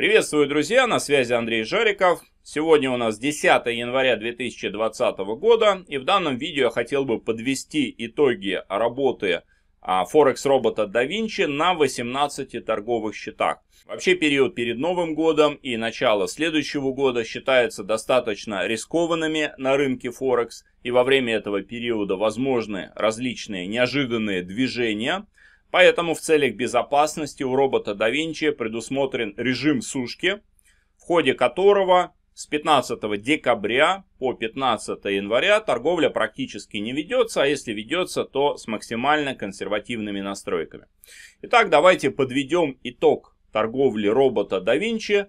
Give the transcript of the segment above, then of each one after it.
Приветствую, друзья, на связи Андрей Жариков. Сегодня у нас 10 января 2020 года, и в данном видео я хотел бы подвести итоги работы а, Форекс-робота DaVinci на 18 торговых счетах. Вообще период перед Новым годом и начало следующего года считается достаточно рискованными на рынке Форекс, и во время этого периода возможны различные неожиданные движения – Поэтому в целях безопасности у робота да Винчи предусмотрен режим сушки, в ходе которого с 15 декабря по 15 января торговля практически не ведется, а если ведется, то с максимально консервативными настройками. Итак, давайте подведем итог торговли робота да Винчи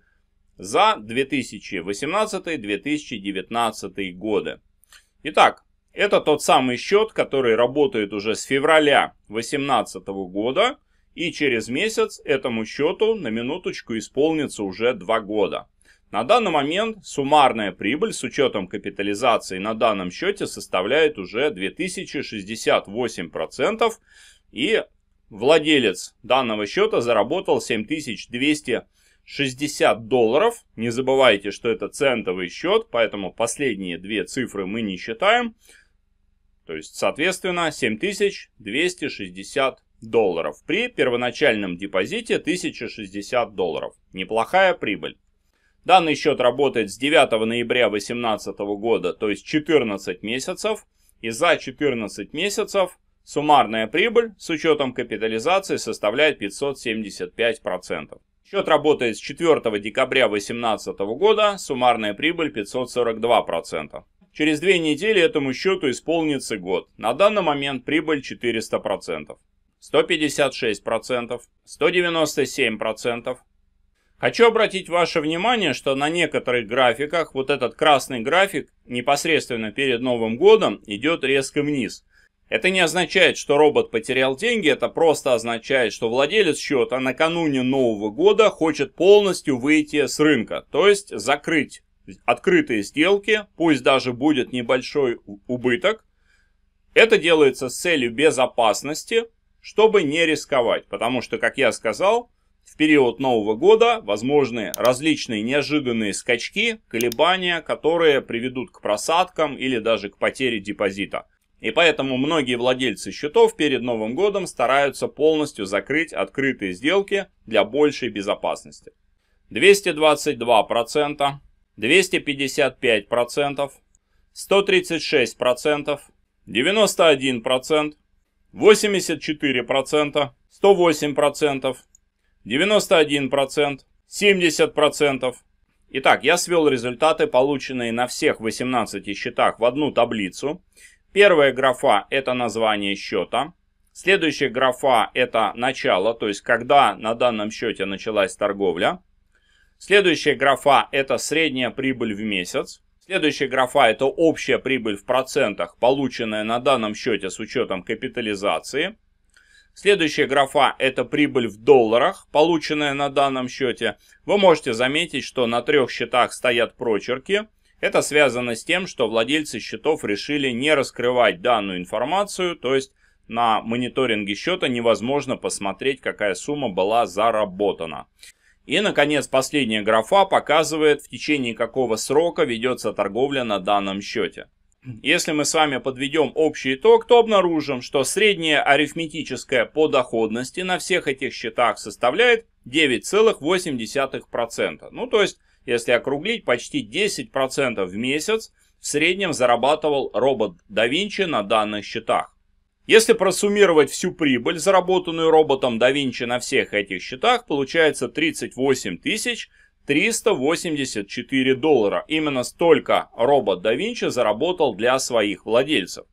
за 2018-2019 годы. Итак, это тот самый счет, который работает уже с февраля 2018 года, и через месяц этому счету на минуточку исполнится уже 2 года. На данный момент суммарная прибыль с учетом капитализации на данном счете составляет уже 2068%, и владелец данного счета заработал 7260 долларов. Не забывайте, что это центовый счет, поэтому последние две цифры мы не считаем. То есть, соответственно, 7260 долларов при первоначальном депозите 1060 долларов. Неплохая прибыль. Данный счет работает с 9 ноября 2018 года, то есть 14 месяцев. И за 14 месяцев суммарная прибыль с учетом капитализации составляет 575%. Счет работает с 4 декабря 2018 года, суммарная прибыль 542%. Через две недели этому счету исполнится год. На данный момент прибыль 400%. 156%, 197%. Хочу обратить ваше внимание, что на некоторых графиках вот этот красный график непосредственно перед Новым годом идет резко вниз. Это не означает, что робот потерял деньги, это просто означает, что владелец счета накануне Нового года хочет полностью выйти с рынка, то есть закрыть открытые сделки, пусть даже будет небольшой убыток. Это делается с целью безопасности, чтобы не рисковать, потому что, как я сказал, в период Нового года возможны различные неожиданные скачки, колебания, которые приведут к просадкам или даже к потере депозита. И поэтому многие владельцы счетов перед Новым годом стараются полностью закрыть открытые сделки для большей безопасности. 222 процента 255%, 136%, 91%, 84%, 108%, 91%, 70%. Итак, я свел результаты, полученные на всех 18 счетах в одну таблицу. Первая графа – это название счета. Следующая графа – это начало, то есть когда на данном счете началась торговля. Следующая графа – это средняя прибыль в месяц. Следующая графа – это общая прибыль в процентах, полученная на данном счете с учетом капитализации. Следующая графа – это прибыль в долларах, полученная на данном счете. Вы можете заметить, что на трех счетах стоят прочерки. Это связано с тем, что владельцы счетов решили не раскрывать данную информацию, то есть на мониторинге счета невозможно посмотреть, какая сумма была заработана. И, наконец, последняя графа показывает, в течение какого срока ведется торговля на данном счете. Если мы с вами подведем общий итог, то обнаружим, что средняя арифметическая по доходности на всех этих счетах составляет 9,8%. Ну, то есть, если округлить, почти 10% в месяц в среднем зарабатывал робот да на данных счетах. Если просуммировать всю прибыль, заработанную роботом да на всех этих счетах, получается 38 384 доллара. Именно столько робот да заработал для своих владельцев.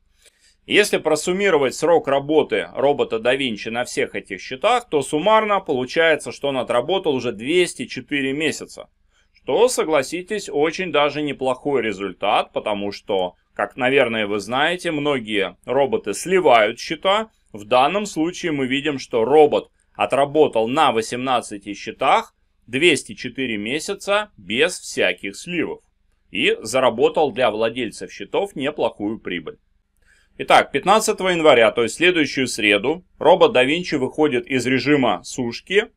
Если просуммировать срок работы робота да на всех этих счетах, то суммарно получается, что он отработал уже 204 месяца. Что, согласитесь, очень даже неплохой результат, потому что как, наверное, вы знаете, многие роботы сливают счета. В данном случае мы видим, что робот отработал на 18 счетах 204 месяца без всяких сливов и заработал для владельцев счетов неплохую прибыль. Итак, 15 января, то есть следующую среду, робот DaVinci выходит из режима сушки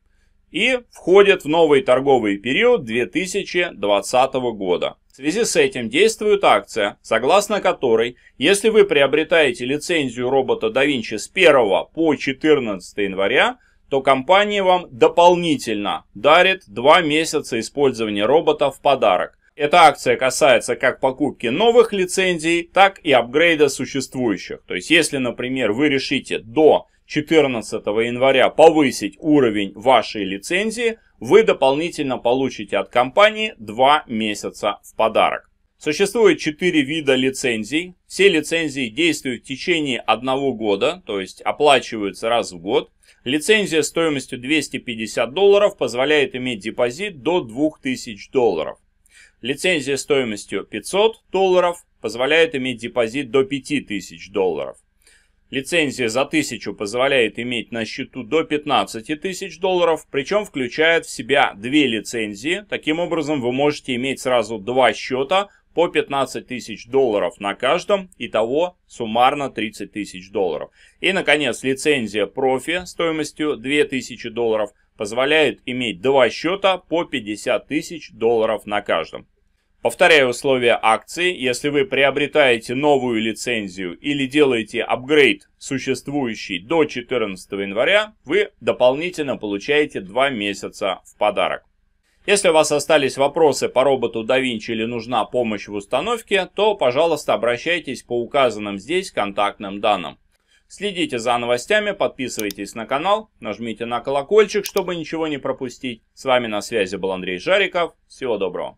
и входит в новый торговый период 2020 года. В связи с этим действует акция, согласно которой, если вы приобретаете лицензию робота DaVinci с 1 по 14 января, то компания вам дополнительно дарит 2 месяца использования робота в подарок. Эта акция касается как покупки новых лицензий, так и апгрейда существующих. То есть, если, например, вы решите до 14 января повысить уровень вашей лицензии, вы дополнительно получите от компании 2 месяца в подарок. Существует 4 вида лицензий. Все лицензии действуют в течение одного года, то есть оплачиваются раз в год. Лицензия стоимостью 250 долларов позволяет иметь депозит до 2000 долларов. Лицензия стоимостью 500 долларов позволяет иметь депозит до 5000 долларов. Лицензия за 1000 позволяет иметь на счету до 15 тысяч долларов, причем включает в себя две лицензии. Таким образом, вы можете иметь сразу два счета по 15 тысяч долларов на каждом, итого суммарно 30 тысяч долларов. И, наконец, лицензия профи стоимостью 2000 долларов позволяет иметь два счета по 50 тысяч долларов на каждом. Повторяю условия акции, если вы приобретаете новую лицензию или делаете апгрейд существующий до 14 января, вы дополнительно получаете 2 месяца в подарок. Если у вас остались вопросы по роботу DaVinci или нужна помощь в установке, то, пожалуйста, обращайтесь по указанным здесь контактным данным. Следите за новостями, подписывайтесь на канал, нажмите на колокольчик, чтобы ничего не пропустить. С вами на связи был Андрей Жариков. Всего доброго.